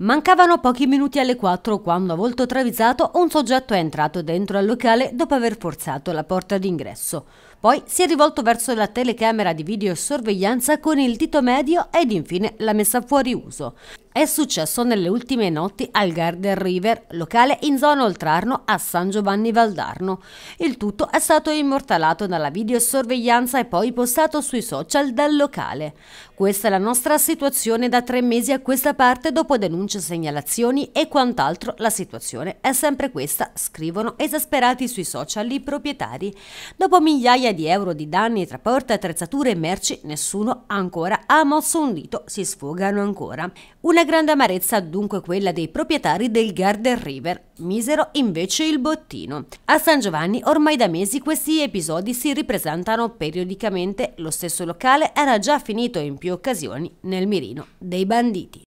Mancavano pochi minuti alle 4 quando a volto travisato un soggetto è entrato dentro al locale dopo aver forzato la porta d'ingresso. Poi si è rivolto verso la telecamera di videosorveglianza con il dito medio ed infine la messa fuori uso. È successo nelle ultime notti al Garden River, locale in zona Oltrarno a San Giovanni Valdarno. Il tutto è stato immortalato dalla videosorveglianza e poi postato sui social del locale. Questa è la nostra situazione da tre mesi a questa parte dopo denunce, segnalazioni e quant'altro. La situazione è sempre questa, scrivono esasperati sui social i proprietari. Dopo migliaia di euro di danni tra porte, attrezzature e merci, nessuno ancora ha mosso un dito, si sfogano ancora. Una grande amarezza dunque quella dei proprietari del Garden River, misero invece il bottino. A San Giovanni ormai da mesi questi episodi si ripresentano periodicamente, lo stesso locale era già finito in più occasioni nel mirino dei banditi.